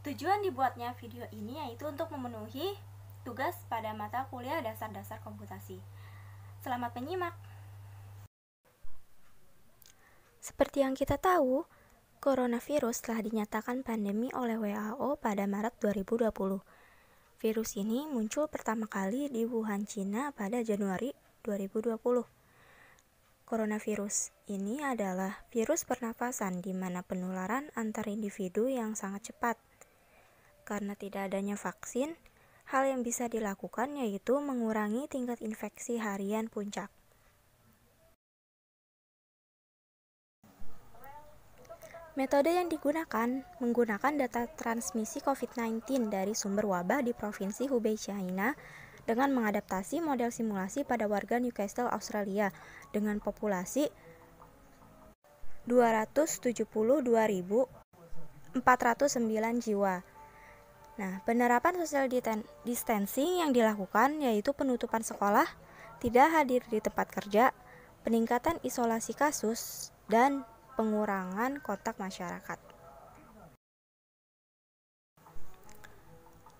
Tujuan dibuatnya video ini yaitu untuk memenuhi tugas pada mata kuliah dasar-dasar komputasi. Selamat menyimak. Seperti yang kita tahu, coronavirus telah dinyatakan pandemi oleh WHO pada Maret 2020. Virus ini muncul pertama kali di Wuhan, Cina pada Januari 2020. Coronavirus ini adalah virus pernapasan di mana penularan antar individu yang sangat cepat karena tidak adanya vaksin, hal yang bisa dilakukan yaitu mengurangi tingkat infeksi harian puncak. Metode yang digunakan menggunakan data transmisi COVID-19 dari sumber wabah di Provinsi Hubei, China dengan mengadaptasi model simulasi pada warga Newcastle, Australia dengan populasi 272.409 jiwa Nah, penerapan social distancing yang dilakukan yaitu penutupan sekolah, tidak hadir di tempat kerja, peningkatan isolasi kasus, dan pengurangan kontak masyarakat.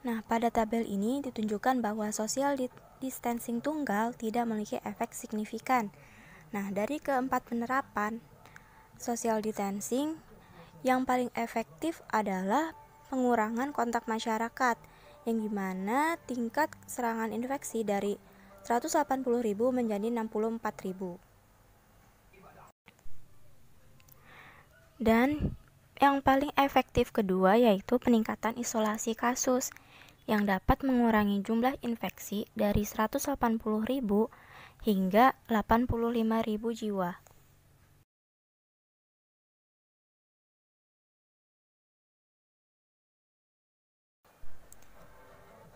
Nah, pada tabel ini ditunjukkan bahwa social distancing tunggal tidak memiliki efek signifikan. Nah, dari keempat penerapan social distancing, yang paling efektif adalah pengurangan kontak masyarakat yang dimana tingkat serangan infeksi dari 180.000 menjadi 64.000. Dan yang paling efektif kedua yaitu peningkatan isolasi kasus yang dapat mengurangi jumlah infeksi dari 180.000 hingga 85.000 jiwa.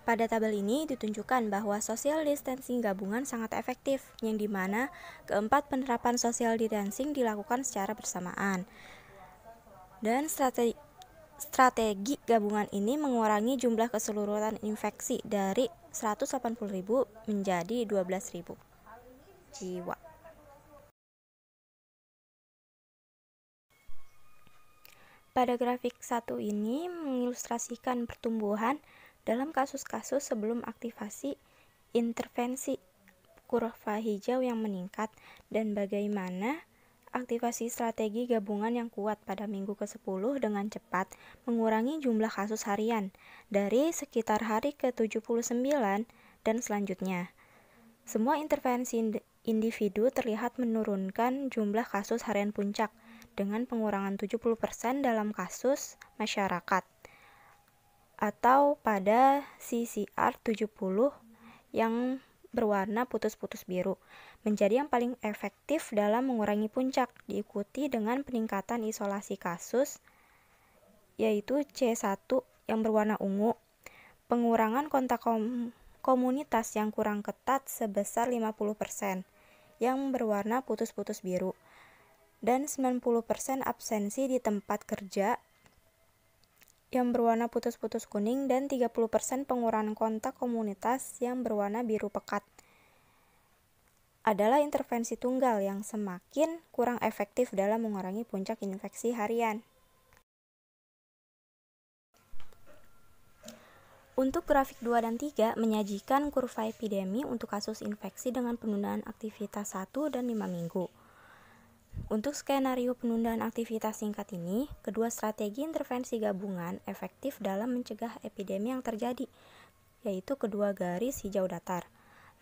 Pada tabel ini ditunjukkan bahwa social distancing gabungan sangat efektif, yang dimana keempat penerapan social distancing dilakukan secara bersamaan. Dan strategi, strategi gabungan ini mengurangi jumlah keseluruhan infeksi dari 180.000 menjadi 12.000 jiwa. Pada grafik satu ini mengilustrasikan pertumbuhan dalam kasus-kasus sebelum aktivasi intervensi kurva hijau yang meningkat dan bagaimana aktivasi strategi gabungan yang kuat pada minggu ke-10 dengan cepat mengurangi jumlah kasus harian dari sekitar hari ke-79 dan selanjutnya. Semua intervensi individu terlihat menurunkan jumlah kasus harian puncak dengan pengurangan 70% dalam kasus masyarakat atau pada CCR 70 yang berwarna putus-putus biru menjadi yang paling efektif dalam mengurangi puncak diikuti dengan peningkatan isolasi kasus yaitu C1 yang berwarna ungu pengurangan kontak kom komunitas yang kurang ketat sebesar 50% yang berwarna putus-putus biru dan 90% absensi di tempat kerja yang berwarna putus-putus kuning dan 30% pengurangan kontak komunitas yang berwarna biru pekat adalah intervensi tunggal yang semakin kurang efektif dalam mengurangi puncak infeksi harian. Untuk grafik 2 dan 3 menyajikan kurva epidemi untuk kasus infeksi dengan penundaan aktivitas 1 dan 5 minggu. Untuk skenario penundaan aktivitas singkat ini, kedua strategi intervensi gabungan efektif dalam mencegah epidemi yang terjadi, yaitu kedua garis hijau datar.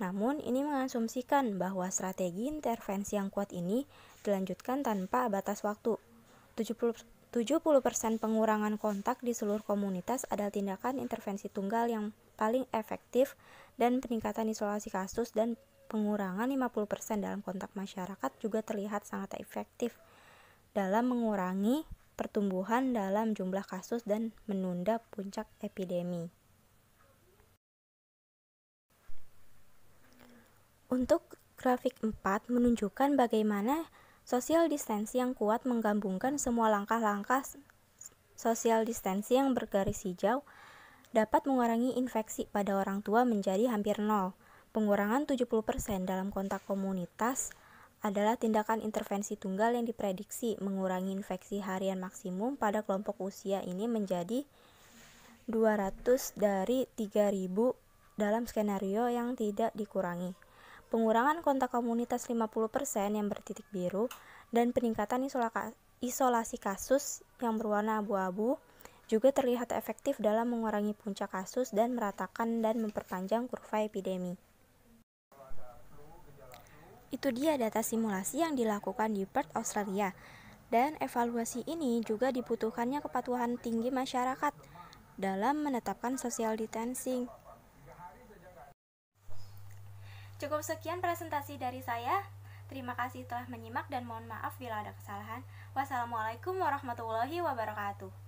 Namun, ini mengasumsikan bahwa strategi intervensi yang kuat ini dilanjutkan tanpa batas waktu. 70, pengurangan kontak di seluruh komunitas adalah tindakan intervensi tunggal yang paling efektif dan peningkatan isolasi kasus dan Pengurangan 50% dalam kontak masyarakat juga terlihat sangat efektif dalam mengurangi pertumbuhan dalam jumlah kasus dan menunda puncak epidemi. Untuk grafik 4 menunjukkan bagaimana social distancing yang kuat menggabungkan semua langkah-langkah social distancing yang bergaris hijau dapat mengurangi infeksi pada orang tua menjadi hampir nol. Pengurangan 70% dalam kontak komunitas adalah tindakan intervensi tunggal yang diprediksi mengurangi infeksi harian maksimum pada kelompok usia ini menjadi 200 dari 3000 dalam skenario yang tidak dikurangi. Pengurangan kontak komunitas 50% yang bertitik biru dan peningkatan isolasi kasus yang berwarna abu-abu juga terlihat efektif dalam mengurangi puncak kasus dan meratakan dan memperpanjang kurva epidemi. Itu dia data simulasi yang dilakukan di Perth, Australia. Dan evaluasi ini juga dibutuhkannya kepatuhan tinggi masyarakat dalam menetapkan social distancing. Cukup sekian presentasi dari saya. Terima kasih telah menyimak dan mohon maaf bila ada kesalahan. Wassalamualaikum warahmatullahi wabarakatuh.